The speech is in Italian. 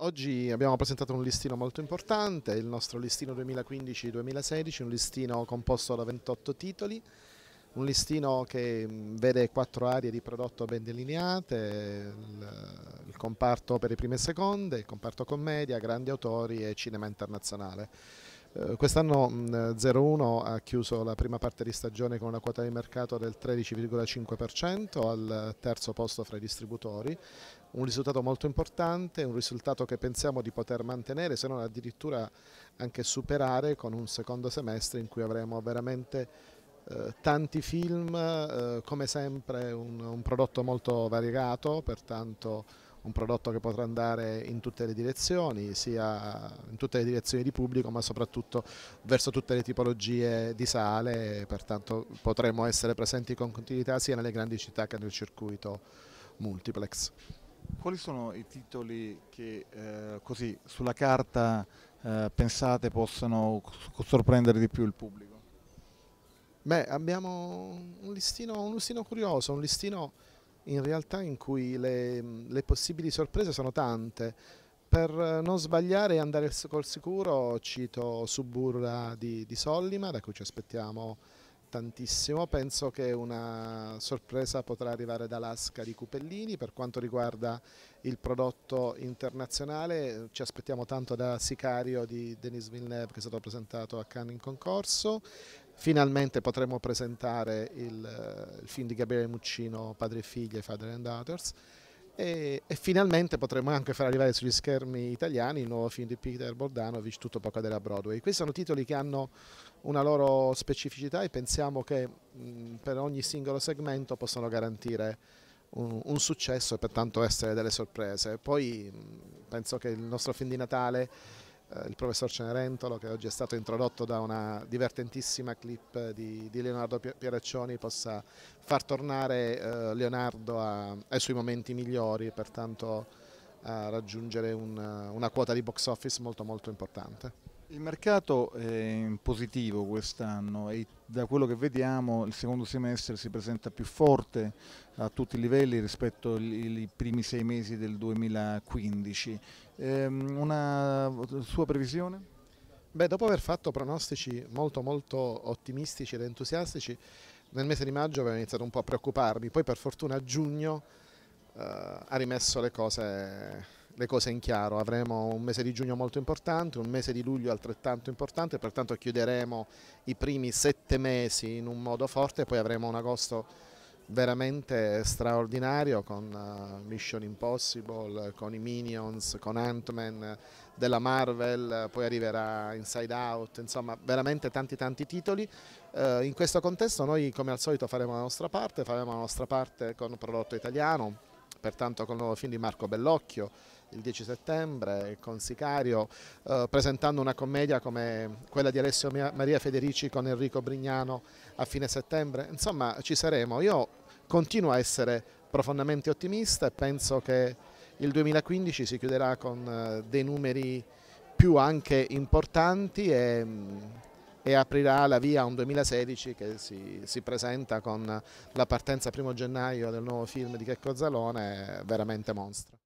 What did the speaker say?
Oggi abbiamo presentato un listino molto importante, il nostro listino 2015-2016, un listino composto da 28 titoli, un listino che mm, vede quattro aree di prodotto ben delineate, il, il comparto per i prime e seconde, il comparto commedia, grandi autori e cinema internazionale. Eh, Quest'anno 01 mm, ha chiuso la prima parte di stagione con una quota di mercato del 13,5% al terzo posto fra i distributori, un risultato molto importante, un risultato che pensiamo di poter mantenere se non addirittura anche superare con un secondo semestre in cui avremo veramente eh, tanti film, eh, come sempre un, un prodotto molto variegato, pertanto un prodotto che potrà andare in tutte le direzioni, sia in tutte le direzioni di pubblico ma soprattutto verso tutte le tipologie di sale, pertanto potremo essere presenti con continuità sia nelle grandi città che nel circuito multiplex. Quali sono i titoli che eh, così sulla carta eh, pensate possano sorprendere di più il pubblico? Beh, abbiamo un listino, un listino curioso, un listino in realtà in cui le, le possibili sorprese sono tante. Per non sbagliare e andare col sicuro cito Suburra di, di Sollima, da cui ci aspettiamo tantissimo, penso che una sorpresa potrà arrivare dall'Asca di Cupellini per quanto riguarda il prodotto internazionale, ci aspettiamo tanto da Sicario di Denis Villeneuve che è stato presentato a Cannes in concorso, finalmente potremo presentare il, eh, il film di Gabriele Muccino Padre e Figlia Father and Daughters e, e, finalmente potremo anche far arrivare sugli schermi italiani il nuovo film di Peter Bordanovic, Tutto può cadere a Broadway. Questi sono titoli che hanno una loro specificità e pensiamo che mh, mm, per ogni singolo segmento possano garantire un, un, successo e pertanto essere delle sorprese. Poi mh, mm, penso che il nostro film di Natale eh, il professor Cenerentolo che oggi è stato introdotto da una divertentissima clip di, di Leonardo Pieraccioni possa far tornare eh, Leonardo a, ai suoi momenti migliori e pertanto a raggiungere un, una quota di box office molto molto importante. Il mercato è in positivo quest'anno e da quello che vediamo il secondo semestre si presenta più forte a tutti i livelli rispetto ai primi sei mesi del 2015. Ehm, una sua previsione? Beh, dopo aver fatto pronostici molto molto ottimistici ed entusiastici, nel mese di maggio avevo iniziato un po' a preoccuparmi, poi per fortuna a giugno eh, ha rimesso le cose le cose in chiaro. Avremo un mese di giugno molto importante, un mese di luglio altrettanto importante, pertanto chiuderemo i primi sette mesi in un modo forte, poi avremo un agosto veramente straordinario con eh, Mission Impossible, con i Minions, con Ant-Man della Marvel, poi arriverà Inside Out, insomma veramente tanti tanti titoli. Eh, in questo contesto noi come al solito faremo la nostra parte, faremo la nostra parte con prodotto italiano, pertanto con il nuovo film di Marco Bellocchio, il 10 settembre con Sicario, eh, presentando una commedia come quella di Alessio Maria Federici con Enrico Brignano a fine settembre. Insomma, ci saremo. Io continuo a essere profondamente ottimista e penso che il 2015 si chiuderà con eh, dei numeri più anche importanti e, e aprirà la via a un 2016 che si, si, presenta con la partenza primo gennaio del nuovo film di Checco Zalone veramente mostro.